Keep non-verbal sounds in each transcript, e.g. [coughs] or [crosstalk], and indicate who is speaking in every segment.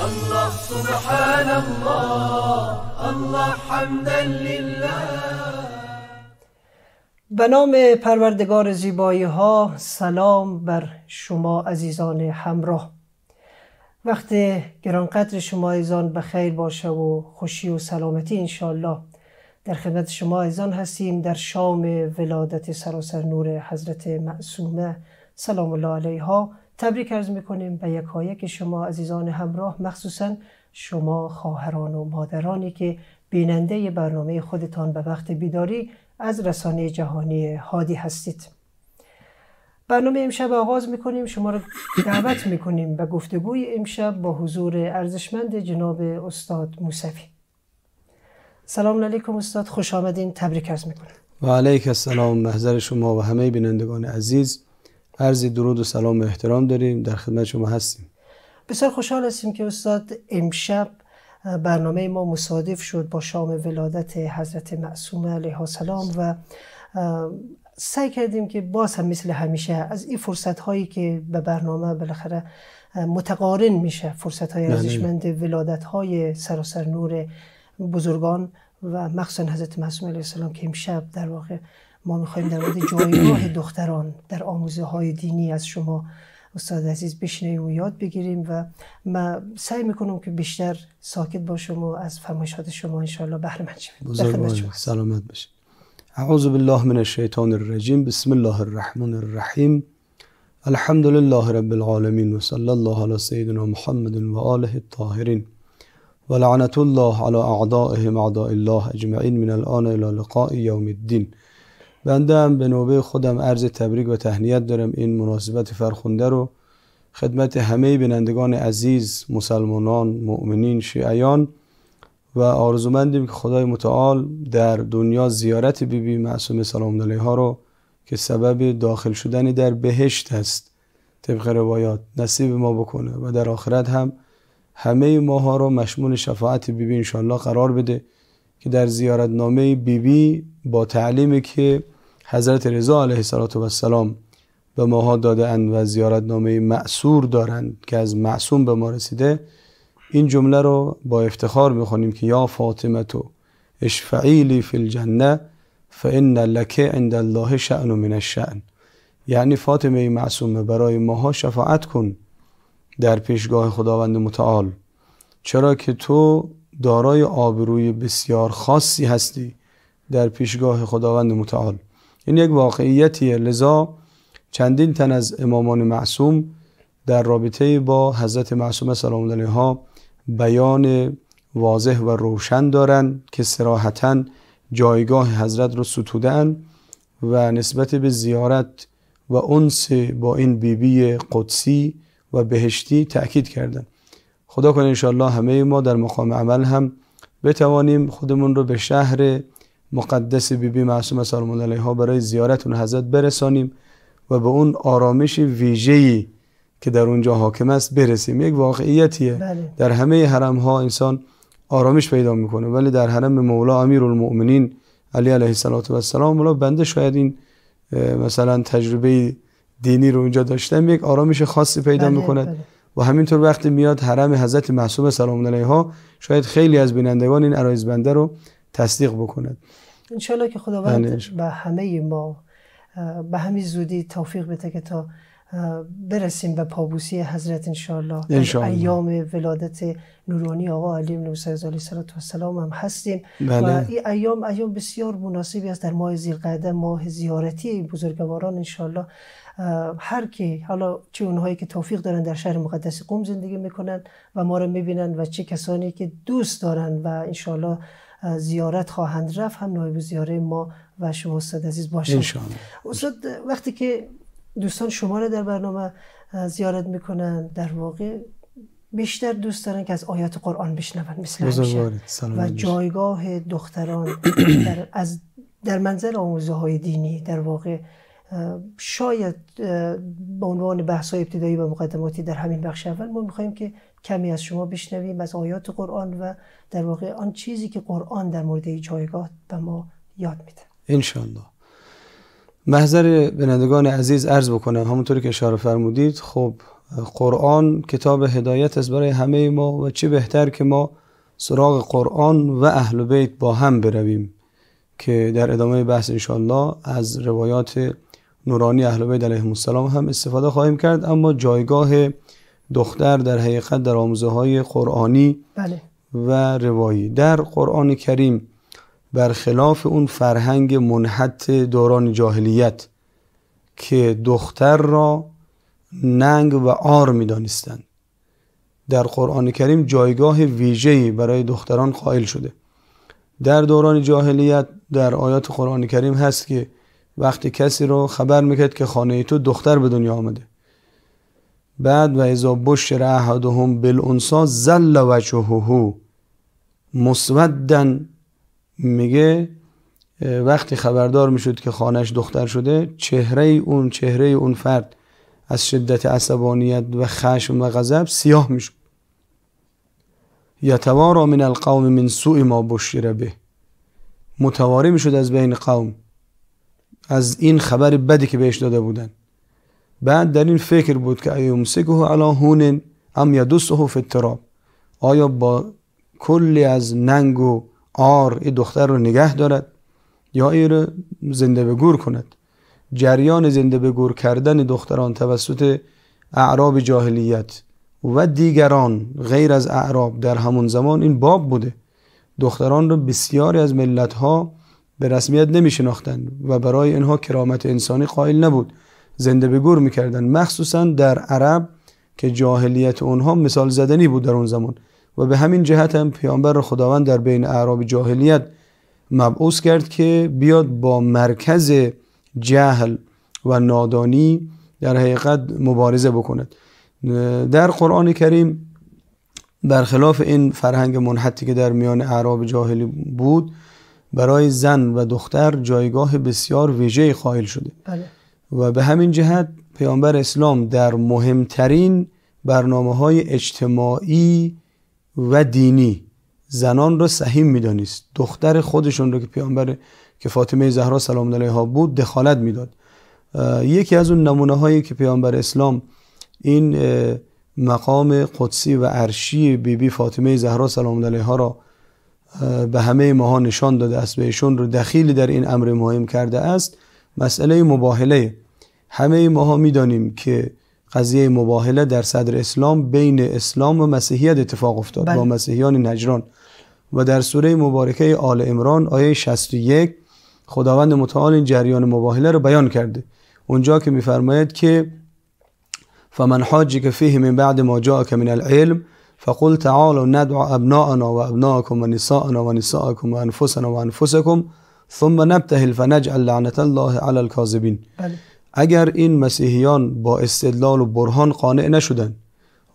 Speaker 1: الله
Speaker 2: به نام پروردگار زیبایی ها سلام بر شما عزیزان همراه وقت گرانقدر شما ایزان به خیر باشه و خوشی و سلامتی انشالله در خدمت شما ایزان هستیم در شام ولادت سراسر نور حضرت معصومه سلام الله علیها تبریک ارز میکنیم به یک که شما عزیزان همراه مخصوصا شما خواهران و مادرانی که بیننده برنامه خودتان به وقت بیداری از رسانه جهانی هادی هستید برنامه امشب آغاز میکنیم شما را دعوت میکنیم به گفتگوی امشب با حضور ارزشمند جناب استاد موسوی سلام علیکم استاد خوش آمدین تبریک ارز میکنم
Speaker 1: و علیک السلام محضر شما و همه بینندگان عزیز عرضی درود و سلام و احترام داریم در خدمت شما هستیم
Speaker 2: بسیار خوشحال هستیم که استاد امشب برنامه ما مصادف شد با شام ولادت حضرت معصومه علیه السلام و سعی کردیم که باز هم مثل همیشه از این فرصت هایی که به برنامه بالاخره متقارن میشه فرصت های بله. ارزشمند ولادت های سراسر نور بزرگان و مخصوصا حضرت معصومه علیه السلام که امشب در واقع ما میخوایم در مورد جایگاه دختران در آموزه های دینی از شما استاد عزیز بشنویم و یاد بگیریم و ما سعی میکنم که بیشتر ساکت باشم و از فرمایشات شما انشاءالله بهره مند شویم
Speaker 1: سلامت باشید اعوذ بالله من الشیطان الرجیم بسم الله الرحمن الرحیم الحمد لله رب العالمین و صلی الله علی سیدنا محمد و آله الطاهرین ولعنة الله على أعدائهم أعداء الله اجمعین من الآن الى لقاء یوم الدین بنده هم به نوبه خودم عرض تبریک و تهنیت دارم این مناسبت فرخنده رو خدمت همه بینندگان عزیز مسلمانان مؤمنین شیعیان و آرزومندیم که خدای متعال در دنیا زیارت بیبی بی معصوم سلام علیها ها رو که سبب داخل شدن در بهشت است طبق روایات نصیب ما بکنه و در آخرت هم همه ماها رو مشمول شفاعت بیبی بی انشالله قرار بده که در زیارتنامه بیبی با تعلیمی که حضرت رضا علیه السلام به ماها داده اند و زیارتنامه معصور دارند که از معصوم به ما رسیده این جمله رو با افتخار میخونیم که یا فاطمه تو اشفعیلی فی الجنه فان لک عند الله شأن من الشأن یعنی فاطمه معصومه برای ماها شفاعت کن در پیشگاه خداوند متعال چرا که تو دارای آبروی بسیار خاصی هستی در پیشگاه خداوند متعال این یک واقعیتیه لذا چندین تن از امامان معصوم در رابطه با حضرت معصومه سلام علیها بیان واضح و روشن دارند که سراحتا جایگاه حضرت رو ستودن و نسبت به زیارت و انس با این بیبی قدسی و بهشتی تأکید کردند خدا کنه انشالله همه ما در مقام عمل هم بتوانیم خودمون رو به شهر مقدس بیبی بی معصومه علیه ها برای زیارت اون حضرت برسانیم و به اون آرامش ویژه‌ای که در اونجا حاکم است برسیم یک واقعیتیه بله. در همه حرم ها انسان آرامش پیدا میکنه ولی در حرم مولا امیرالمؤمنین علی علیه السلام مولا بنده شاید این مثلا تجربه دینی رو اونجا داشتم یک آرامش خاصی پیدا بله، و همینطور وقتی میاد حرم حضرت محصوب سلام ها شاید خیلی از بینندگان این عرایز بنده رو تصدیق بکند
Speaker 2: انشالله که خداوند بله. به همه ما به همین زودی توفیق بده که تا برسیم به پابوسی حضرت انشالله انشالله. ایام ولادت نورانی آقا علی بن صلوات علیه سلام هم هستیم بله. و این ایام ایام بسیار مناسبی است در ماه ذیالقعده ماه زیارتی بزرگواران انشالله هر کی حالا چه اونهایی که توفیق دارن در شهر مقدس قوم زندگی میکنن و ما رو میبینن و چه کسانی که دوست دارن و انشالله زیارت خواهند رفت هم نایب زیاره ما و شما استاد عزیز باشن استاد وقتی که دوستان شما رو در برنامه زیارت میکنن در واقع بیشتر دوست دارن که از آیات قرآن بشنون مثل و جایگاه دختران [coughs] در از در منظر آموزه های دینی در واقع شاید به عنوان بحث های ابتدایی و مقدماتی در همین بخش اول ما میخواییم که کمی از شما بشنویم از آیات قرآن و در واقع آن چیزی که قرآن در مورد جایگاه به ما یاد میده
Speaker 1: انشالله محضر بینندگان عزیز عرض بکنم همونطوری که اشاره فرمودید خب قرآن کتاب هدایت است برای همه ما و چه بهتر که ما سراغ قرآن و اهل بیت با هم برویم که در ادامه بحث انشالله از روایات نورانی اهل بیت علیهم السلام هم استفاده خواهیم کرد اما جایگاه دختر در حقیقت در آموزه های قرآنی بله. و روایی در قرآن کریم برخلاف اون فرهنگ منحت دوران جاهلیت که دختر را ننگ و آر میدانستند در قرآن کریم جایگاه ویژه‌ای برای دختران قائل شده در دوران جاهلیت در آیات قرآن کریم هست که وقتی کسی رو خبر میکرد که خانه تو دختر به دنیا آمده بعد و اذا بشر احدهم بالانسا زل وجهه مسودا میگه وقتی خبردار میشد که خانش دختر شده چهره اون چهره اون فرد از شدت عصبانیت و خشم و غضب سیاه میشد یتوارا من القوم من سوء ما بشیره به متواری میشد از بین قوم از این خبر بدی که بهش داده بودن بعد در این فکر بود که ایومسکه علا هونن ام یدسه فی التراب آیا با کلی از ننگ و آر این دختر رو نگه دارد یا ای رو زنده به گور کند جریان زنده به گور کردن دختران توسط اعراب جاهلیت و دیگران غیر از اعراب در همون زمان این باب بوده دختران رو بسیاری از ملت ها به رسمیت نمی و برای اینها کرامت انسانی قائل نبود زنده به گور میکردند مخصوصا در عرب که جاهلیت اونها مثال زدنی بود در اون زمان و به همین جهت هم پیامبر خداوند در بین اعراب جاهلیت مبعوث کرد که بیاد با مرکز جهل و نادانی در حقیقت مبارزه بکند در قرآن کریم برخلاف این فرهنگ منحتی که در میان اعراب جاهلی بود برای زن و دختر جایگاه بسیار ویژه قائل شده بله. و به همین جهت پیامبر اسلام در مهمترین برنامه های اجتماعی و دینی زنان را سهیم میدانیست دختر خودشون رو که پیامبر که فاطمه زهرا سلام علیها بود دخالت میداد یکی از اون نمونه هایی که پیامبر اسلام این مقام قدسی و عرشی بیبی بی فاطمه زهرا سلام علیها را به همه ماها نشان داده است و ایشون رو دخیلی در این امر مهم کرده است مسئله مباهله همه ماها میدانیم که قضیه مباهله در صدر اسلام بین اسلام و مسیحیت اتفاق افتاد بله. با مسیحیان نجران و در سوره مبارکه آل امران آیه 61 خداوند متعال این جریان مباهله رو بیان کرده اونجا که میفرماید که فمن حاجی که فیه من بعد ما جاءک من العلم فقل تعالوا ندعو و و ونساءنا ونساءكم وانفسنا وانفسكم ثم نبتهل فنجعل لعنت الله على الكاذبين بله. اگر این مسیحیان با استدلال و برهان قانع نشدن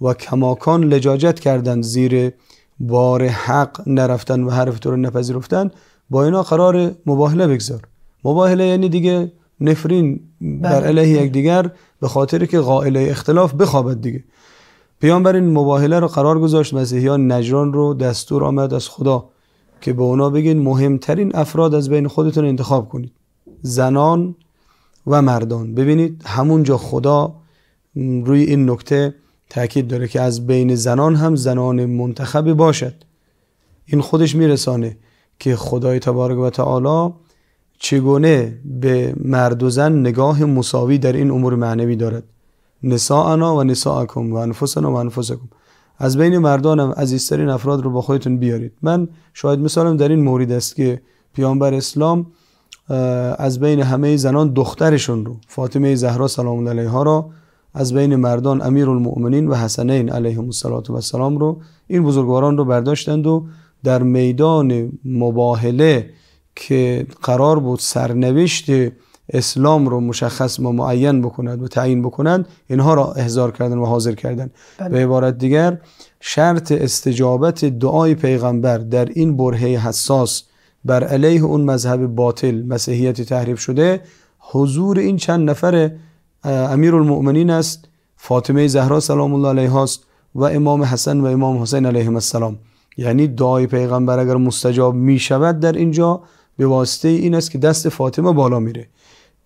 Speaker 1: و کماکان لجاجت کردند زیر بار حق نرفتن و حرف تو رو نپذیرفتن با اینا قرار مباهله بگذار مباهله یعنی دیگه نفرین بله. بر علیه یکدیگر به خاطر که قائله اختلاف بخوابد دیگه پیامبر این مباهله رو قرار گذاشت مسیحیان نجران رو دستور آمد از خدا که به اونا بگین مهمترین افراد از بین خودتون انتخاب کنید زنان و مردان ببینید همونجا خدا روی این نکته تاکید داره که از بین زنان هم زنان منتخبی باشد این خودش میرسانه که خدای تبارک و تعالی چگونه به مرد و زن نگاه مساوی در این امور معنوی دارد نساءنا و نساءکم و انفسنا و انفسکم از بین مردانم عزیزترین افراد رو با خودتون بیارید من شاید مثالم در این مورد است که پیامبر اسلام از بین همه زنان دخترشون رو فاطمه زهرا سلام علیها را از بین مردان امیر المؤمنین و حسنین و سلام رو این بزرگواران رو برداشتند و در میدان مباهله که قرار بود سرنوشت اسلام رو مشخص و معین بکنند و تعیین بکنند اینها را احضار کردن و حاضر کردن بله. به عبارت دیگر شرط استجابت دعای پیغمبر در این برهه حساس بر علیه اون مذهب باطل مسیحیت تحریف شده حضور این چند نفر امیر المؤمنین است فاطمه زهرا سلام الله علیه است و امام حسن و امام حسین علیه السلام یعنی دعای پیغمبر اگر مستجاب می شود در اینجا به واسطه این است که دست فاطمه بالا میره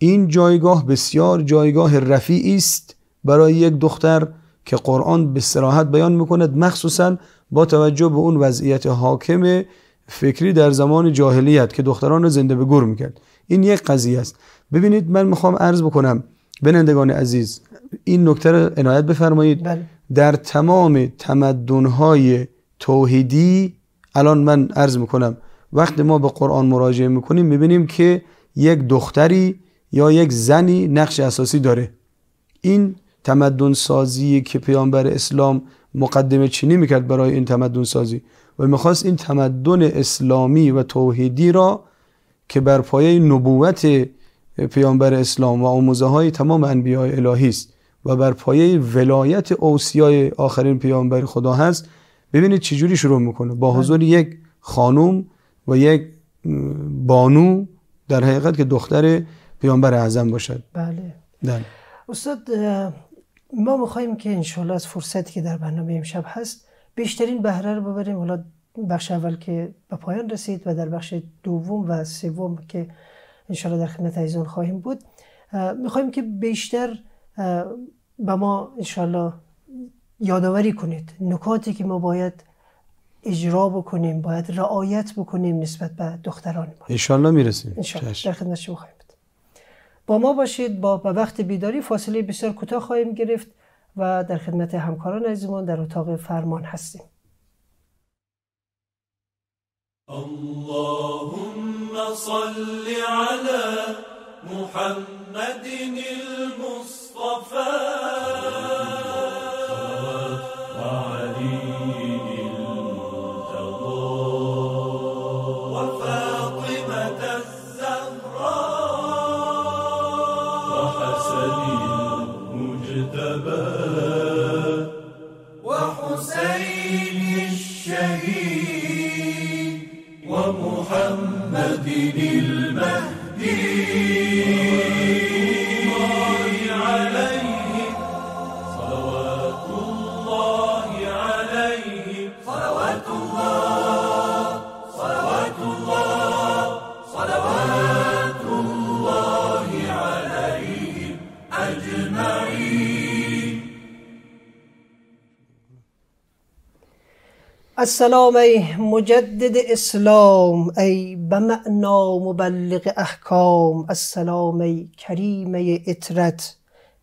Speaker 1: این جایگاه بسیار جایگاه رفیعی است برای یک دختر که قرآن به صراحت بیان میکند مخصوصا با توجه به اون وضعیت حاکم فکری در زمان جاهلیت که دختران رو زنده به گور میکرد این یک قضیه است ببینید من میخوام عرض بکنم بینندگان عزیز این نکته رو عنایت بفرمایید بله. در تمام تمدنهای توحیدی الان من عرض میکنم وقتی ما به قرآن مراجعه میکنیم میبینیم که یک دختری یا یک زنی نقش اساسی داره این تمدن سازی که پیامبر اسلام مقدمه چینی میکرد برای این تمدن سازی و میخواست این تمدن اسلامی و توحیدی را که بر پایه نبوت پیامبر اسلام و آموزه های تمام انبیاء الهی است و بر پایه ولایت اوصیای آخرین پیامبر خدا هست ببینید چجوری شروع میکنه با حضور یک خانوم و یک بانو در حقیقت که دختر پیامبر اعظم باشد
Speaker 2: بله استاد ما میخواییم که انشالله از فرصتی که در برنامه امشب هست بیشترین بهره رو ببریم حالا بخش اول که به پایان رسید و در بخش دوم و سوم که انشالله در خدمت عزیزان خواهیم بود میخواییم که بیشتر به ما انشالله یادآوری کنید نکاتی که ما باید اجرا بکنیم باید رعایت بکنیم نسبت به دختران
Speaker 1: ما انشالله میرسیم انشالله در
Speaker 2: خدمت خواهیم با ما باشید با به وقت بیداری فاصله بسیار کوتاه خواهیم گرفت و در خدمت همکاران عزیزمان در اتاق فرمان هستیم
Speaker 1: اللهم صل علی محمد
Speaker 2: السلام ای مجدد اسلام ای بمعنا مبلغ احکام السلام ای کریمه اطرت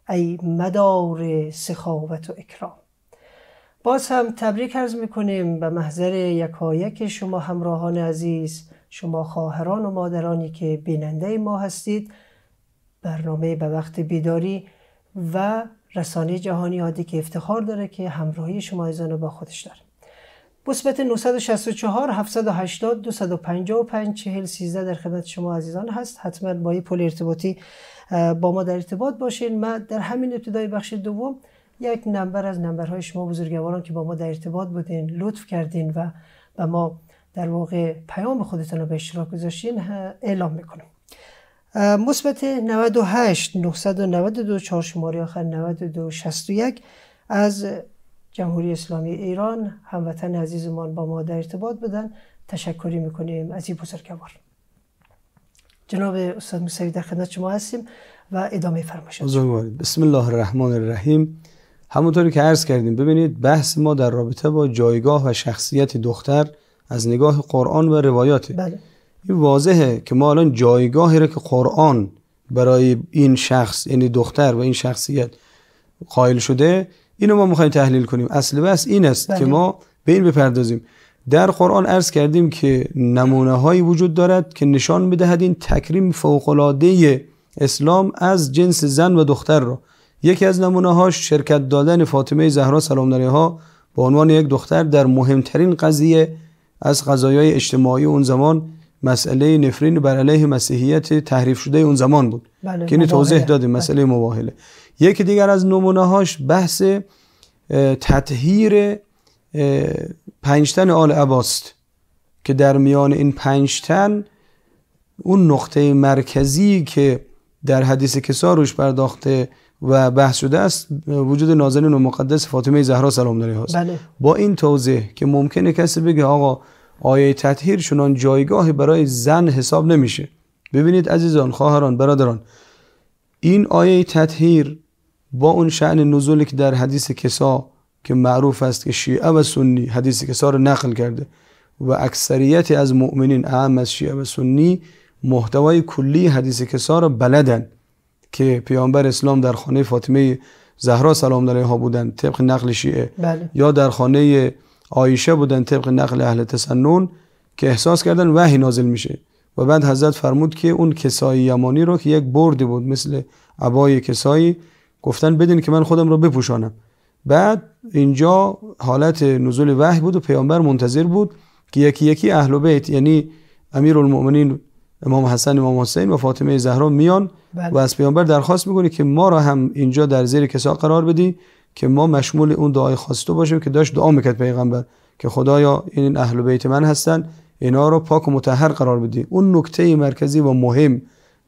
Speaker 2: ای مدار سخاوت و اکرام باز هم تبریک ارز میکنیم به محضر یکایک شما همراهان عزیز شما خواهران و مادرانی که بیننده ما هستید برنامه به وقت بیداری و رسانه جهانی عادی که افتخار داره که همراهی شما ایزان با خودش داره مثبت 964 780 255 40 13 در خدمت شما عزیزان هست حتما با این پل ارتباطی با ما در ارتباط باشین ما در همین ابتدای بخش دوم یک نمبر از نمبرهای شما بزرگواران که با ما در ارتباط بودین لطف کردین و به ما در واقع پیام خودتان رو به اشتراک گذاشتین اعلام میکنم مثبت 98 992 4 شماره آخر از جمهوری اسلامی ایران هموطن عزیزمان با ما در ارتباط بدن تشکری میکنیم از این بزرگوار جناب استاد موسوی در خدمت شما هستیم و ادامه فرمایید
Speaker 1: بسم الله الرحمن الرحیم همونطوری که عرض کردیم ببینید بحث ما در رابطه با جایگاه و شخصیت دختر از نگاه قرآن و روایاته بله. این واضحه که ما الان جایگاهی را که قرآن برای این شخص یعنی دختر و این شخصیت قائل شده اینو ما میخوایم تحلیل کنیم اصل بس این است که بله. ما به این بپردازیم در قرآن عرض کردیم که نمونه هایی وجود دارد که نشان میدهد این تکریم فوقلاده اسلام از جنس زن و دختر را یکی از نمونه هاش شرکت دادن فاطمه زهرا سلام ها به عنوان یک دختر در مهمترین قضیه از قضایای اجتماعی اون زمان مسئله نفرین بر علیه مسیحیت تحریف شده اون زمان بود بله، که این توضیح دادیم مسئله بله. مباهله یکی دیگر از نمونه هاش بحث تطهیر پنجتن آل عباست که در میان این پنجتن اون نقطه مرکزی که در حدیث کسا روش پرداخته و بحث شده است وجود نازنین و مقدس فاطمه زهرا سلام علیها است بله. با این توضیح که ممکنه کسی بگه آقا آیه تطهیر چنان جایگاهی برای زن حساب نمیشه ببینید عزیزان خواهران برادران این آیه تطهیر با اون شعن نزولی که در حدیث کسا که معروف است که شیعه و سنی حدیث کسا رو نقل کرده و اکثریت از مؤمنین اهم از شیعه و سنی محتوای کلی حدیث کسا رو بلدن که پیامبر اسلام در خانه فاطمه زهرا سلام علیها بودن طبق نقل شیعه بله. یا در خانه عایشه بودن طبق نقل اهل تسنن که احساس کردن وحی نازل میشه و بعد حضرت فرمود که اون کسای یمانی رو که یک بردی بود مثل عبای کسایی گفتن بدین که من خودم رو بپوشانم بعد اینجا حالت نزول وحی بود و پیامبر منتظر بود که یکی یکی اهل بیت یعنی امیرالمؤمنین امام حسن امام حسین و فاطمه زهرا میان بله. و از پیامبر درخواست میکنه که ما را هم اینجا در زیر کسا قرار بدی که ما مشمول اون دعای خاص تو باشیم که داشت دعا میکرد پیغمبر که خدایا این اهل بیت من هستن اینا رو پاک و متحر قرار بدی اون نکته مرکزی و مهم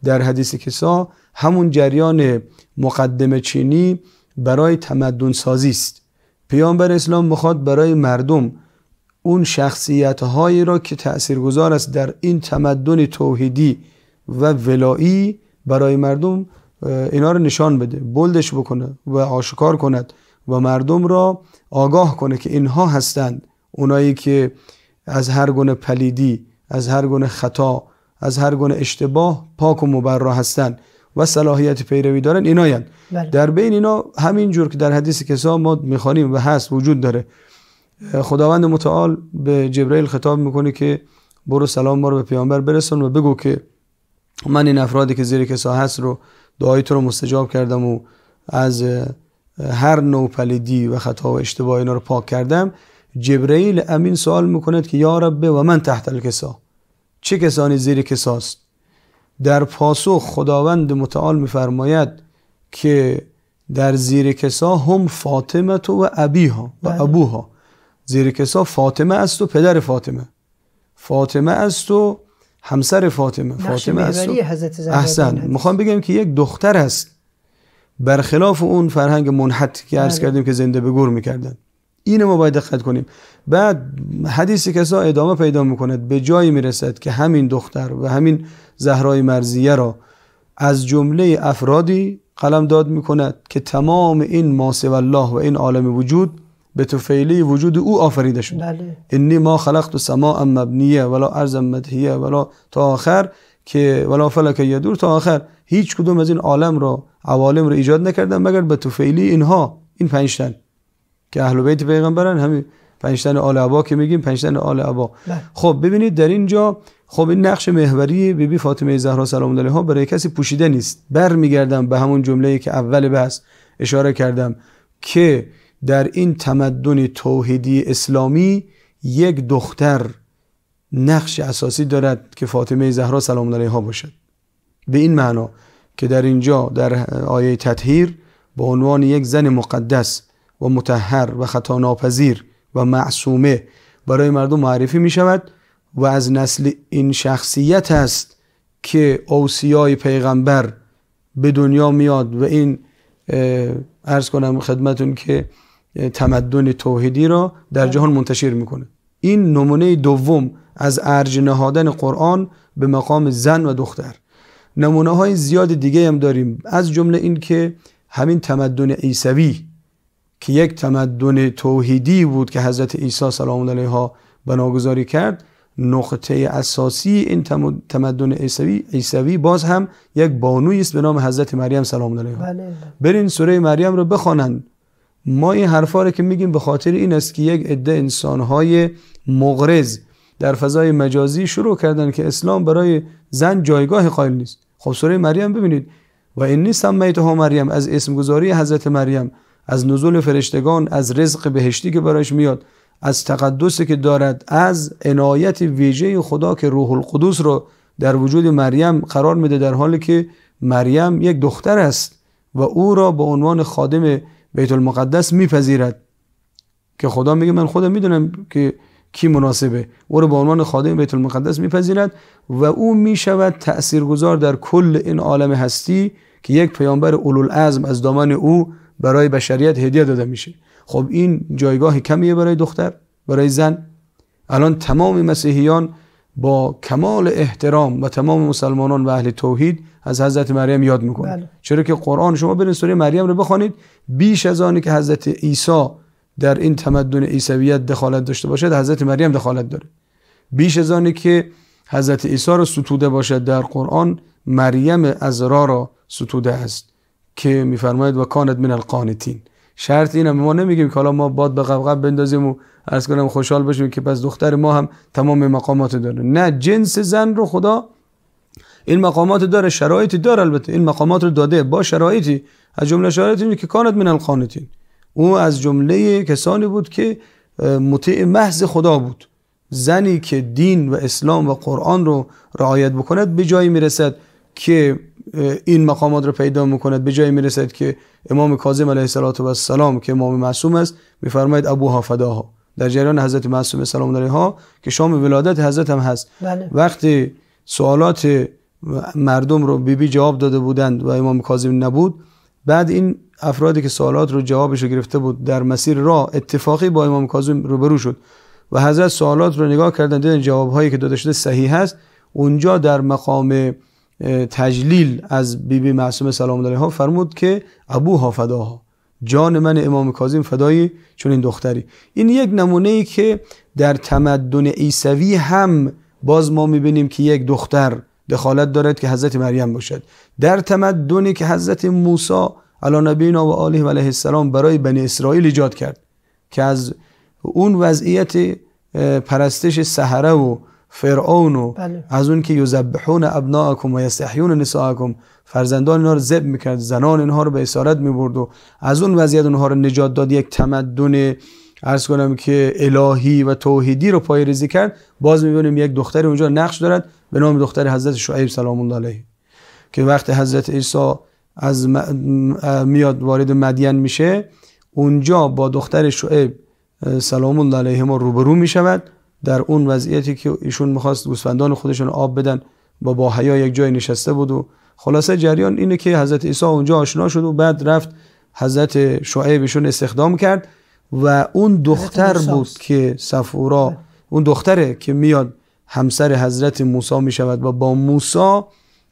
Speaker 1: در حدیث کسا همون جریان مقدم چینی برای تمدن سازی است پیامبر اسلام میخواد برای مردم اون شخصیت هایی را که تاثیرگذار است در این تمدن توحیدی و ولایی برای مردم اینا رو نشان بده بلدش بکنه و آشکار کند و مردم را آگاه کنه که اینها هستند اونایی که از هر گونه پلیدی از هر گونه خطا از هر گونه اشتباه پاک و مبرا هستند و صلاحیت پیروی دارن ایناین بله. در بین اینا همین جور که در حدیث کسا ما میخوانیم و هست وجود داره خداوند متعال به جبرئیل خطاب میکنه که برو سلام ما رو به پیامبر برسون و بگو که من این افرادی که زیر کسا هست رو دعای تو رو مستجاب کردم و از هر نوع پلیدی و خطا و اشتباه اینا رو پاک کردم جبرئیل امین سوال میکنه که یا رب و من تحت الکسا چه کسانی زیر کساست در پاسخ خداوند متعال میفرماید که در زیر کسا هم فاطمه تو و ابیها و بله. ابوها زیر کسا فاطمه است و پدر فاطمه فاطمه است و همسر فاطمه فاطمه است و... احسن میخوام بگم که یک دختر است برخلاف اون فرهنگ منحت که عرض بله. کردیم که زنده به گور میکردن اینو ما باید دقت کنیم بعد حدیثی کسا ادامه پیدا میکند به جایی میرسد که همین دختر و همین زهرای مرزیه را از جمله افرادی قلم داد میکند که تمام این و الله و این عالم وجود به توفیلی وجود او آفریده شد بله. ما خلقت سما ام مبنیه ولا ارزم مدهیه ولا تا آخر که ولا فلک یدور تا آخر هیچ کدوم از این عالم را عوالم را ایجاد نکردن مگر به توفیلی اینها این پنجتن که اهل بیت پیغمبرن همین پنجتن آل عبا که میگیم پنجتن آل عبا بله. خب ببینید در اینجا خب این نقش محوری بی فاطمه زهرا سلام الله برای کسی پوشیده نیست برمیگردم به همون جمله که اول بحث اشاره کردم که در این تمدن توحیدی اسلامی یک دختر نقش اساسی دارد که فاطمه زهرا سلام الله باشد به این معنا که در اینجا در آیه تطهیر به عنوان یک زن مقدس و متحر و خطا ناپذیر و معصومه برای مردم معرفی می شود و از نسل این شخصیت است که اوسیای پیغمبر به دنیا میاد و این ارز کنم خدمتون که تمدن توحیدی را در بله. جهان منتشر میکنه این نمونه دوم از ارج نهادن قرآن به مقام زن و دختر نمونه های زیاد دیگه هم داریم از جمله این که همین تمدن عیسوی که یک تمدن توحیدی بود که حضرت عیسی سلام علیه بناگذاری کرد نقطه اساسی این تمدن عیسوی عیسوی باز هم یک بانوی است به نام حضرت مریم سلام علیها بله، بله. برین سوره مریم رو بخوانند ما این حرفا رو که میگیم به خاطر این است که یک عده انسانهای مغرض در فضای مجازی شروع کردن که اسلام برای زن جایگاه قائل نیست خب سوره مریم ببینید و اینی سمیتها مریم از اسمگذاری حضرت مریم از نزول فرشتگان از رزق بهشتی که برایش میاد از تقدسی که دارد از عنایت ویژه خدا که روح القدس رو در وجود مریم قرار میده در حالی که مریم یک دختر است و او را به عنوان خادم بیت المقدس میپذیرد که خدا میگه من خودم میدونم که کی مناسبه او را به عنوان خادم بیت المقدس میپذیرد و او میشود تاثیرگذار در کل این عالم هستی که یک پیامبر اولوالعزم از دامن او برای بشریت هدیه داده میشه خب این جایگاه کمیه برای دختر برای زن الان تمام مسیحیان با کمال احترام و تمام مسلمانان و اهل توحید از حضرت مریم یاد میکنه بله. چرا که قرآن شما برین سوره مریم رو بخونید، بیش از آنی که حضرت عیسی در این تمدن عیسویت دخالت داشته باشد حضرت مریم دخالت داره بیش از آنی که حضرت عیسی رو ستوده باشد در قرآن مریم ازرا را ستوده است که میفرماید و کانت من القانتین شرط اینه ما نمیگیم که حالا ما باد به قبقب بندازیم و عرض کنم خوشحال بشیم که پس دختر ما هم تمام مقامات داره نه جنس زن رو خدا این مقامات داره شرایطی داره البته این مقامات رو داده با شرایطی از جمله شرایطی که کانت من القانتین او از جمله کسانی بود که مطیع محض خدا بود زنی که دین و اسلام و قرآن رو رعایت بکند به جایی میرسد که این مقامات رو پیدا میکند به جایی میرسد که امام کاظم علیه السلام که امام معصوم است میفرماید ابوها فداها در جریان حضرت معصوم سلام علیه ها که شام ولادت حضرت هم هست بله. وقتی سوالات مردم رو بیبی بی جواب داده بودند و امام کاظم نبود بعد این افرادی که سوالات رو جوابش رو گرفته بود در مسیر راه اتفاقی با امام کاظم روبرو شد و حضرت سوالات رو نگاه کردند دیدن جوابهایی که داده شده صحیح هست اونجا در مقام تجلیل از بیبی بی معصومه سلام الله علیها فرمود که ابوها فداها جان من امام کاظم فدای چون این دختری این یک نمونه ای که در تمدن عیسوی هم باز ما میبینیم که یک دختر دخالت دارد که حضرت مریم باشد در تمدنی که حضرت موسی علی نبینا و آله و علیه السلام برای بنی اسرائیل ایجاد کرد که از اون وضعیت پرستش سحره و فرعون و بله. از اون که یذبحون ابناءکم و یستحیون نساءکم فرزندان اینها رو ذبح میکرد زنان اینها رو به اسارت میبرد و از اون وضعیت اونها رو نجات داد یک تمدن عرض کنم که الهی و توحیدی رو پای ریزی کرد باز میبینیم یک دختری اونجا نقش دارد به نام دختر حضرت شعیب سلام الله علیه که وقت حضرت عیسی از میاد وارد مدین میشه اونجا با دختر شعیب سلام الله ما روبرو میشود در اون وضعیتی که ایشون میخواست گوسفندان خودشون آب بدن با با حیا یک جای نشسته بود و خلاصه جریان اینه که حضرت عیسی اونجا آشنا شد و بعد رفت حضرت شعیبشون استخدام کرد و اون دختر بود که سفورا اون دختره که میاد همسر حضرت موسی میشود و با موسی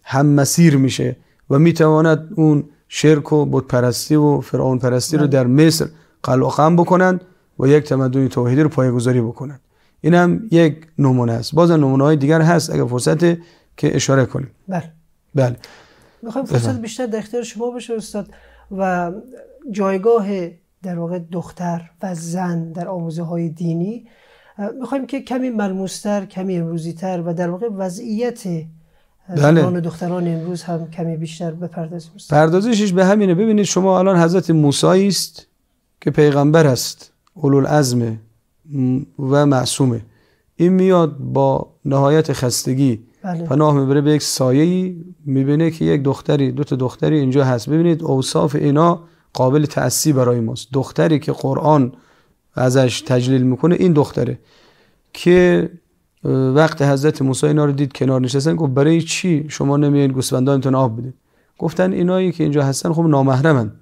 Speaker 1: هم مسیر میشه و میتواند اون شرک و بت پرستی و فرعون پرستی رو بله. در مصر قلقم بکنند و یک تمدن توحیدی رو پایه‌گذاری بکنند اینم یک نمونه است باز نمونه های دیگر هست اگر فرصت که اشاره کنیم بله بله میخوایم فرصت
Speaker 2: بیشتر در اختیار شما بشه استاد و جایگاه در واقع دختر و زن در آموزه های دینی میخوایم که کمی ملموستر کمی امروزیتر و در واقع وضعیت بله. دختران امروز هم کمی بیشتر بپردازیم
Speaker 1: پردازشش به همینه ببینید شما الان حضرت موسی است که پیغمبر است اولو و معصومه این میاد با نهایت خستگی بله. پناه میبره به یک ای میبینه که یک دختری دو تا دختری اینجا هست ببینید اوصاف اینا قابل تأسی برای ماست دختری که قرآن ازش تجلیل میکنه این دختره که وقت حضرت موسی اینا رو دید کنار نشستن گفت برای چی شما نمیایید گوسفندانتون آب بده گفتن اینایی که اینجا هستن خب نامحرمن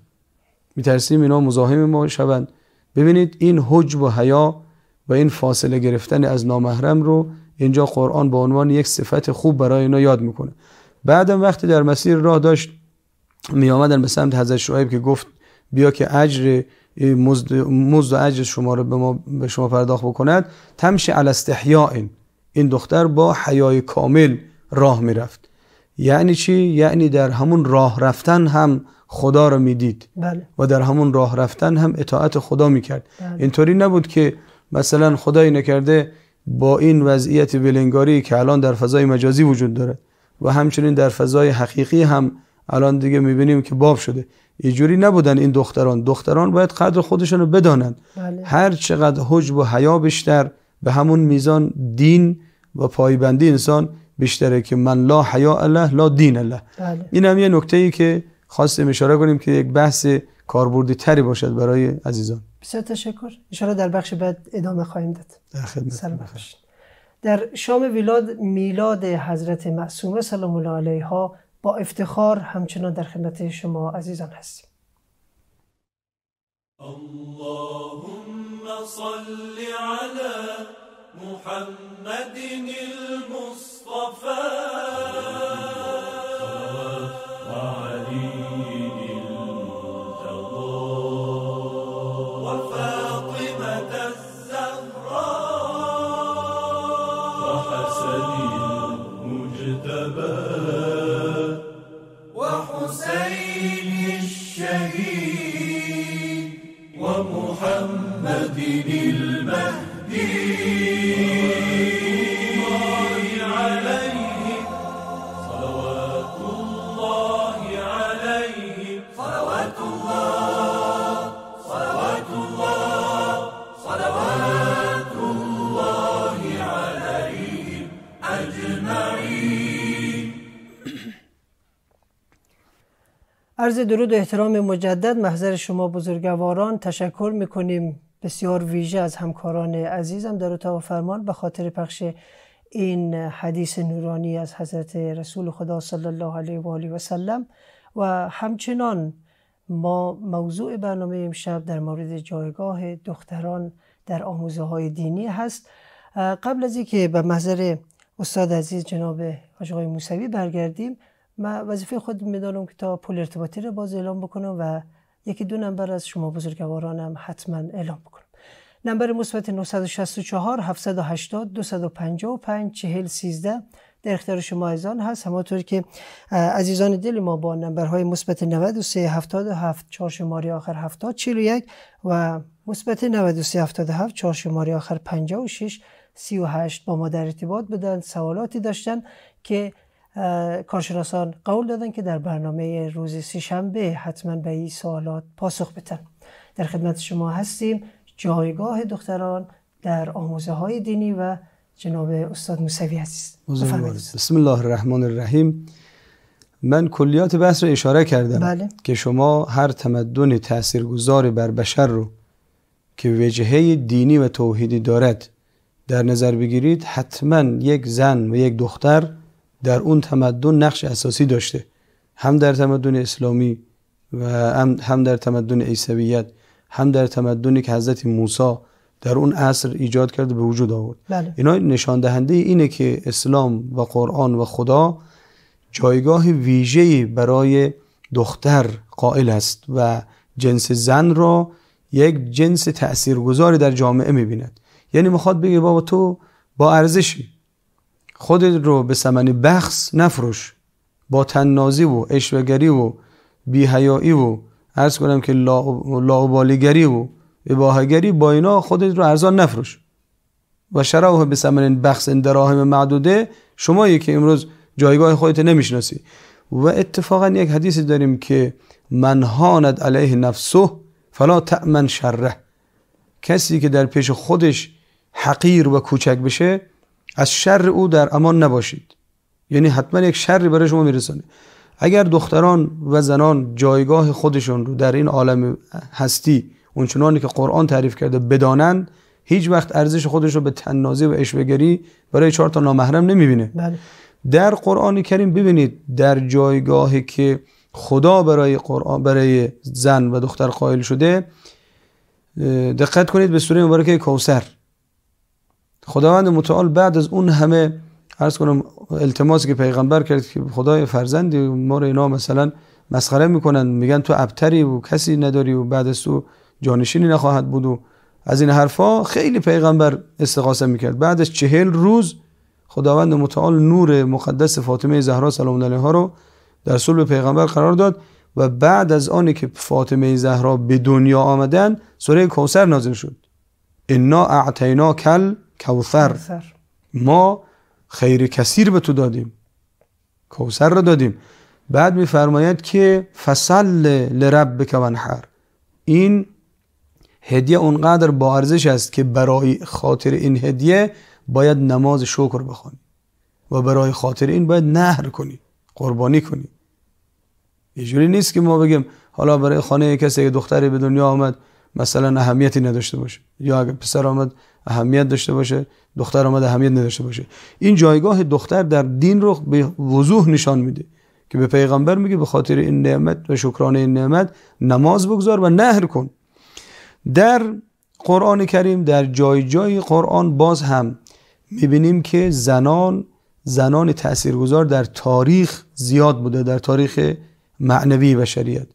Speaker 1: میترسیم اینا مزاحم ما شوند ببینید این حجب و حیا و این فاصله گرفتن از نامحرم رو اینجا قرآن به عنوان یک صفت خوب برای اینا یاد میکنه بعدم وقتی در مسیر راه داشت می آمدن به سمت حضرت شعیب که گفت بیا که اجر مزد, و اجر شما رو به, ما به شما پرداخت بکند تمشی علی استحیاء این دختر با حیای کامل راه میرفت یعنی چی یعنی در همون راه رفتن هم خدا رو میدید بله. و در همون راه رفتن هم اطاعت خدا میکرد بله. اینطوری نبود که مثلا خدای نکرده با این وضعیت بلنگاری که الان در فضای مجازی وجود داره و همچنین در فضای حقیقی هم الان دیگه میبینیم که باب شده اینجوری نبودن این دختران دختران باید قدر خودشون رو بدانند بله. هر چقدر حجب و حیا بیشتر به همون میزان دین و پایبندی انسان بیشتره که من لا حیا الله لا دین الله بله. این هم یه نکته ای که خواستیم اشاره کنیم که یک بحث کاربردی تری باشد برای عزیزان
Speaker 2: بسیار تشکر انشاءالله در بخش بعد ادامه خواهیم داد در شام ویلاد میلاد حضرت معصومه سلام الله علیها با افتخار همچنان در خدمت شما عزیزان هستیم اللهم صل
Speaker 1: علی محمد المصطفی
Speaker 2: الباب وحسين
Speaker 1: الشهيد ومحمد الله
Speaker 2: درود و احترام مجدد محضر شما بزرگواران تشکر میکنیم بسیار ویژه از همکاران عزیزم در اتاق فرمان به خاطر پخش این حدیث نورانی از حضرت رسول خدا صلی الله علیه و آله و سلم و همچنان ما موضوع برنامه امشب در مورد جایگاه دختران در آموزه های دینی هست قبل از اینکه به محضر استاد عزیز جناب آقای موسوی برگردیم من وظیفه خود میدانم که تا پول ارتباطی رو باز اعلام بکنم و یکی دو نمبر از شما بزرگوارانم حتما اعلام بکنم نمبر مثبت 964 780 255 40 13 در اختیار شما ایزان هست همانطور که عزیزان دل ما با نمبرهای مثبت 93 77 4 شماره آخر 70 41 و مثبت 93 77 4 شماره آخر 56 38 با ما در ارتباط بدن سوالاتی داشتن که کارشناسان قول دادن که در برنامه روز شنبه حتما به این سوالات پاسخ بدن در خدمت شما هستیم جایگاه دختران در آموزه های دینی و جناب استاد موسوی هست
Speaker 1: بسم الله الرحمن الرحیم من کلیات بحث را اشاره کردم بله. که شما هر تمدن تاثیرگذار بر بشر رو که وجهه دینی و توحیدی دارد در نظر بگیرید حتما یک زن و یک دختر در اون تمدن نقش اساسی داشته هم در تمدن اسلامی و هم در تمدن عیسویت هم در تمدنی که حضرت موسی در اون عصر ایجاد کرد به وجود آورد بله. اینا نشان دهنده اینه که اسلام و قرآن و خدا جایگاه ویژه‌ای برای دختر قائل است و جنس زن را یک جنس تأثیرگذاری در جامعه میبیند یعنی میخواد بگه بابا تو با ارزشی خودت رو به سمن بخص نفروش با تننازی و اشوگری و بیهیایی و ارز کنم که لاوبالیگری و اباهگری با اینا خودت رو ارزان نفروش و شراوه به سمن بخص دراهم معدوده شمایی که امروز جایگاه خودت نمیشناسی و اتفاقا یک حدیثی داریم که من هاند علیه نفسه فلا تأمن شره کسی که در پیش خودش حقیر و کوچک بشه از شر او در امان نباشید یعنی حتما یک شر برای شما میرسانه اگر دختران و زنان جایگاه خودشون رو در این عالم هستی اونچنانی که قرآن تعریف کرده بدانند هیچ وقت ارزش خودش رو به تنازی و اشوهگری برای چهار تا نامحرم نمیبینه بله. در قرآن کریم ببینید در جایگاهی که خدا برای قرآن برای زن و دختر قائل شده دقت کنید به سوره مبارکه کوثر خداوند متعال بعد از اون همه عرض کنم التماسی که پیغمبر کرد که خدای فرزندی ما رو اینا مثلا مسخره میکنن میگن تو ابتری و کسی نداری و بعد از تو جانشینی نخواهد بود و از این حرفا خیلی پیغمبر استقاسه میکرد بعد از چهل روز خداوند متعال نور مقدس فاطمه زهرا سلام علیها رو در صلب پیغمبر قرار داد و بعد از آنی که فاطمه زهرا به دنیا آمدن سوره کوسر نازل شد انا اعتینا کل کوثر ما خیر کثیر به تو دادیم کوثر رو دادیم بعد میفرماید که فصل لرب ونحر این هدیه اونقدر با ارزش است که برای خاطر این هدیه باید نماز شکر بخوانی و برای خاطر این باید نهر کنی قربانی کنی یه نیست که ما بگیم حالا برای خانه کسی که دختری به دنیا آمد مثلا اهمیتی نداشته باشه یا اگر پسر آمد اهمیت داشته باشه دختر آمد اهمیت نداشته باشه این جایگاه دختر در دین رو به وضوح نشان میده که به پیغمبر میگه به خاطر این نعمت و شکران این نعمت نماز بگذار و نهر کن در قرآن کریم در جای جای قرآن باز هم میبینیم که زنان زنان تاثیرگذار در تاریخ زیاد بوده در تاریخ معنوی بشریت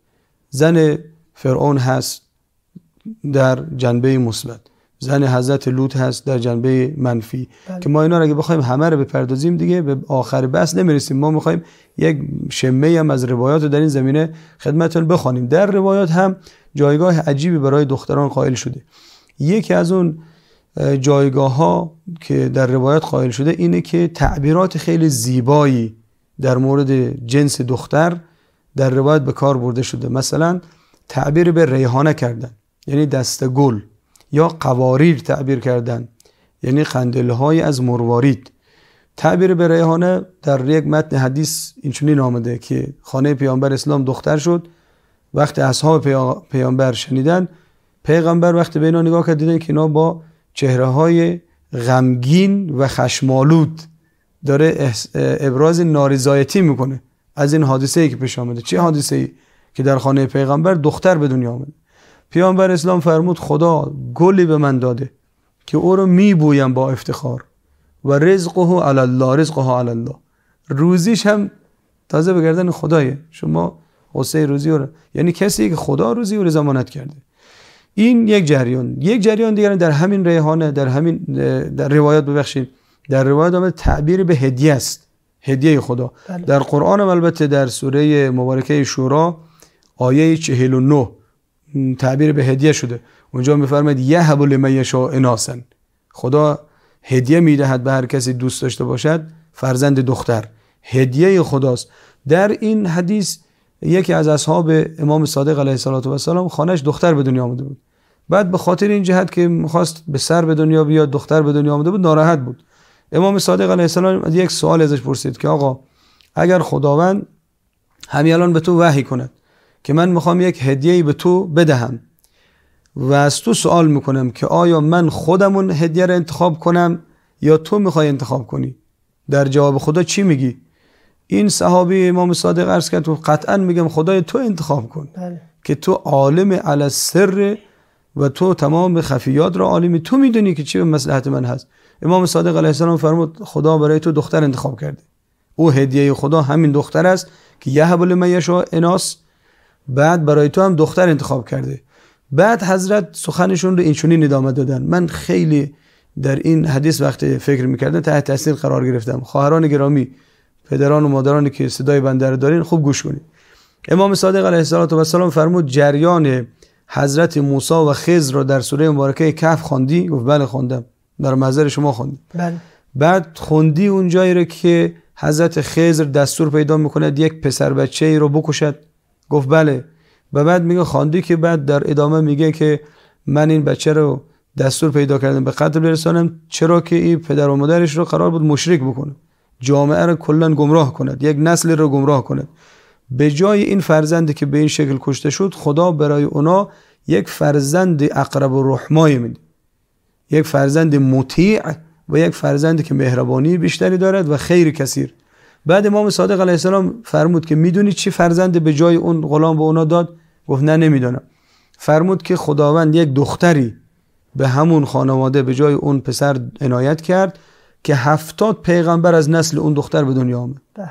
Speaker 1: زن فرعون هست در جنبه مثبت زن حضرت لوط هست در جنبه منفی بله. که ما اینا رو اگه بخوایم همه رو بپردازیم دیگه به آخر بس نمیرسیم ما میخوایم یک شمه هم از روایات در این زمینه خدمتتون بخوانیم در روایات هم جایگاه عجیبی برای دختران قائل شده یکی از اون جایگاه ها که در روایات قائل شده اینه که تعبیرات خیلی زیبایی در مورد جنس دختر در روایت به کار برده شده مثلا تعبیر به ریحانه کردن یعنی دست گل یا قواریر تعبیر کردن یعنی های از مروارید تعبیر به ریحانه در یک متن حدیث اینچنین آمده که خانه پیامبر اسلام دختر شد وقت اصحاب پیامبر شنیدن پیغمبر وقتی به اینا نگاه کرد دیدن که اینا با چهره های غمگین و خشمالود داره ابراز نارضایتی میکنه از این حادثه ای که پیش آمده چه حادثه ای که در خانه پیغمبر دختر به دنیا آمده پیامبر اسلام فرمود خدا گلی به من داده که او رو میبویم با افتخار و رزقه علی الله رزقه علی الله روزیش هم تازه به گردن خدایه شما غصه روزی رو یعنی کسی که خدا روزی او رو زمانت کرده این یک جریان یک جریان دیگر در همین ریحانه در همین در روایات ببخشید در روایات آمده تعبیر به هدیه است هدیه خدا بله. در قرآن البته در سوره مبارکه شورا آیه 49 تعبیر به هدیه شده اونجا میفرماید یهب لمن یشاء اناسن خدا هدیه میدهد به هر کسی دوست داشته باشد فرزند دختر هدیه خداست در این حدیث یکی از اصحاب امام صادق علیه السلام خانش دختر به دنیا آمده بود بعد به خاطر این جهت که میخواست به سر به دنیا بیاد دختر به دنیا آمده بود ناراحت بود امام صادق علیه السلام یک سوال ازش پرسید که آقا اگر خداوند همین الان به تو وحی کند که من میخوام یک هدیه به تو بدهم و از تو سوال میکنم که آیا من خودمون هدیه رو انتخاب کنم یا تو میخوای انتخاب کنی در جواب خدا چی میگی این صحابی امام صادق عرض کرد تو قطعا میگم خدای تو انتخاب کن بله. که تو عالم علی سر و تو تمام خفیات را عالمی تو میدونی که چی به مصلحت من هست امام صادق علیه السلام فرمود خدا برای تو دختر انتخاب کرده او هدیه خدا همین دختر است که یهب لمن اناس بعد برای تو هم دختر انتخاب کرده بعد حضرت سخنشون رو اینچونی ندامه دادن من خیلی در این حدیث وقت فکر میکردم تحت تاثیر قرار گرفتم خواهران گرامی پدران و مادرانی که صدای بنده دارین خوب گوش کنید امام صادق علیه السلام فرمود جریان حضرت موسی و خضر را در سوره مبارکه کف خواندی گفت بله خوندم در محضر شما خوندی بله بعد خوندی اون جایی رو که حضرت خضر دستور پیدا میکنه یک پسر بچه ای رو بکشد گفت بله و بعد میگه خاندی که بعد در ادامه میگه که من این بچه رو دستور پیدا کردم به قتل برسانم چرا که این پدر و مادرش رو قرار بود مشرک بکنه جامعه رو کلا گمراه کند یک نسل رو گمراه کند به جای این فرزندی که به این شکل کشته شد خدا برای اونا یک فرزند اقرب و رحمایی میده یک فرزند مطیع و یک فرزندی که مهربانی بیشتری دارد و خیر کثیر بعد امام صادق علیه السلام فرمود که میدونی چی فرزند به جای اون غلام به اونا داد گفت نه نمیدونم فرمود که خداوند یک دختری به همون خانواده به جای اون پسر عنایت کرد که هفتاد پیغمبر از نسل اون دختر به دنیا آمد بله.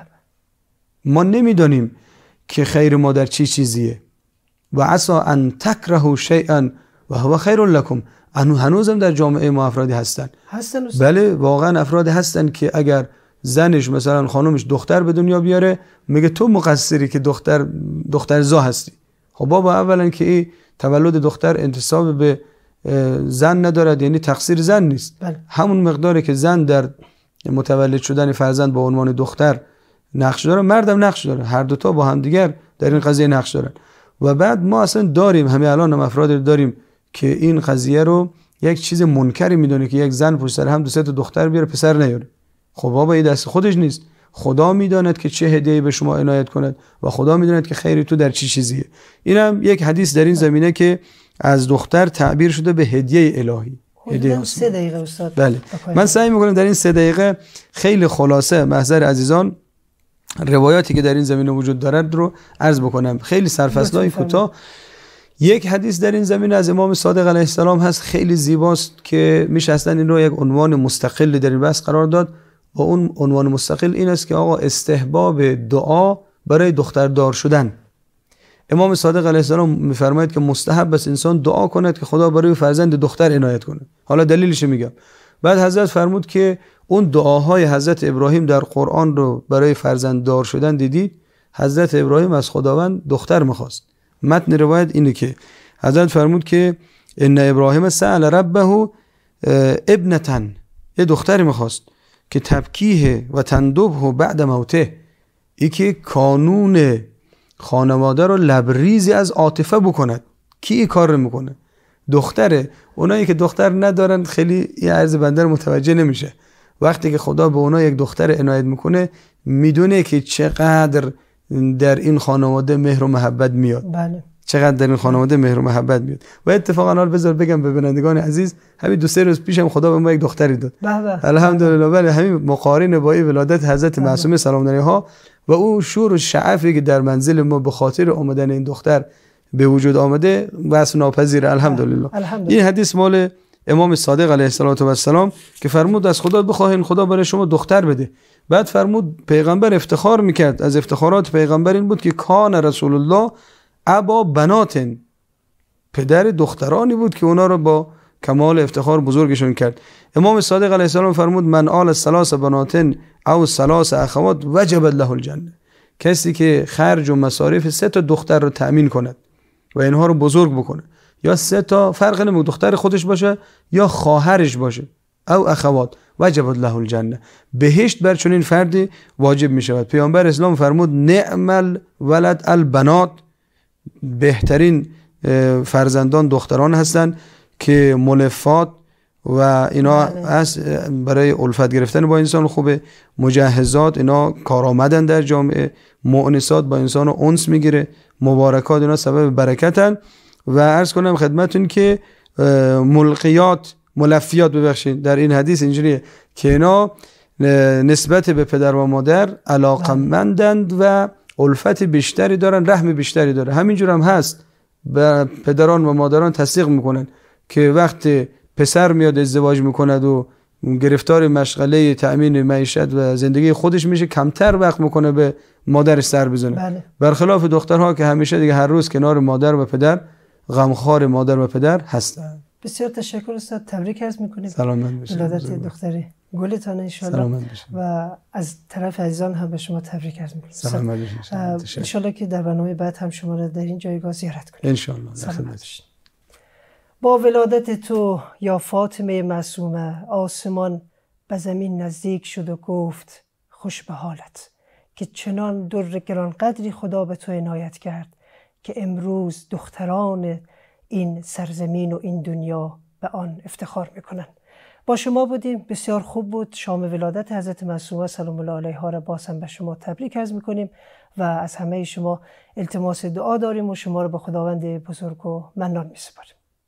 Speaker 1: ما نمیدانیم که خیر مادر چی چیزیه و عصا ان تکره شیئا و هو خیر لکم هنوزم در جامعه ما افرادی هستن هستن بله واقعا افرادی هستن که اگر زنش مثلا خانومش دختر به دنیا بیاره میگه تو مقصری که دختر دختر زا هستی خب بابا اولا که این تولد دختر انتصاب به زن ندارد یعنی تقصیر زن نیست بله. همون مقداری که زن در متولد شدن فرزند با عنوان دختر نقش داره مردم نقش داره هر دوتا با هم دیگر در این قضیه نقش دارن و بعد ما اصلا داریم همه الان هم افراد داریم که این قضیه رو یک چیز منکری میدونه که یک زن پشت سر هم دو سه دختر بیاره پسر نیاره خب بابا یه دست خودش نیست خدا میداند که چه هدیه به شما عنایت کند و خدا میداند که خیر تو در چی چیزیه اینم یک حدیث در این بله. زمینه که از دختر تعبیر شده به هدیه الهی خب، هدیه سه
Speaker 2: دقیقه استاد بله من
Speaker 1: سعی میکنم در این سه دقیقه خیلی خلاصه محضر عزیزان روایاتی که در این زمینه وجود دارد رو عرض بکنم خیلی سرفصلای کوتاه یک حدیث در این زمین از امام صادق علیه السلام هست خیلی زیباست که میشه اصلا این رو یک عنوان مستقل در این بحث قرار داد و اون عنوان مستقل این است که آقا استحباب دعا برای دختردار شدن امام صادق علیه السلام میفرماید که مستحب است انسان دعا کند که خدا برای فرزند دختر عنایت کنه حالا دلیلش میگم بعد حضرت فرمود که اون دعاهای حضرت ابراهیم در قرآن رو برای فرزند دار شدن دیدید حضرت ابراهیم از خداوند دختر میخواست متن روایت اینه که حضرت فرمود که ان ابراهیم سأل ربه ابنتن یه دختری میخواست که تبکیه و تندبه و بعد موته که کانون خانواده رو لبریزی از عاطفه بکند کی کار میکنه دختره اونایی که دختر ندارن خیلی یه عرض بندر متوجه نمیشه وقتی که خدا به اونا یک دختر عنایت میکنه میدونه که چقدر در این خانواده مهر و محبت میاد بله چقدر در این خانواده مهر و محبت میاد و اتفاقا حال بذار بگم به بینندگان عزیز همین دو سه روز پیشم خدا به ما یک دختری داد الحمدلله بله همین مقارن با ولادت حضرت معصومه سلام ها و او شور و شعفی که در منزل ما به خاطر آمدن این دختر به وجود آمده و ناپذیر الحمدلله. الحمدلله این حدیث مال امام صادق علیه السلام که فرمود از خدا بخواهین خدا برای شما دختر بده بعد فرمود پیغمبر افتخار میکرد از افتخارات پیغمبر این بود که کان رسول الله ابا بناتن پدر دخترانی بود که اونا رو با کمال افتخار بزرگشون کرد امام صادق علیه السلام فرمود من آل سلاس بناتن او سلاس اخوات وجبت له الجنه کسی که خرج و مصارف سه تا دختر رو تأمین کند و اینها رو بزرگ بکنه یا سه تا فرق دختر خودش باشه یا خواهرش باشه او اخوات وجبت له الجنه بهشت بر چنین فردی واجب می شود پیامبر اسلام فرمود نعمل ولد البنات بهترین فرزندان دختران هستند که ملفات و اینا بله. از برای الفت گرفتن با انسان خوبه مجهزات اینا کار در جامعه مؤنسات با انسان اونس میگیره مبارکات اینا سبب برکتن و عرض کنم خدمتون که ملقیات ملفیات ببخشید در این حدیث اینجوریه که اینا نسبت به پدر و مادر علاقمندند و الفت بیشتری دارن رحم بیشتری داره همینجور هم هست به پدران و مادران تصدیق میکنن که وقت پسر میاد ازدواج میکند و گرفتار مشغله تأمین معیشت و زندگی خودش میشه کمتر وقت میکنه به مادرش سر بزنه بله. برخلاف دخترها که همیشه دیگه هر روز کنار مادر و پدر غمخوار مادر و پدر هستند
Speaker 2: بسیار تشکر استاد تبریک عرض میکنیم سلامت بشید دختری گلتان انشالله و از طرف عزیزان هم به شما تبریک عرض میکنیم سلامت انشالله که در برنامه بعد هم شما را در این جایگاه زیارت کنیم انشالله با ولادت تو یا فاطمه معصومه آسمان به زمین نزدیک شد و گفت خوش به حالت که چنان در گرانقدری خدا به تو عنایت کرد که امروز دختران این سرزمین و این دنیا به آن افتخار میکنن با شما بودیم بسیار خوب بود شام ولادت حضرت معصومه سلام الله علیها را باسم به شما تبریک عرض میکنیم و از همه شما التماس دعا داریم و شما را به خداوند بزرگ و منان میسپاریم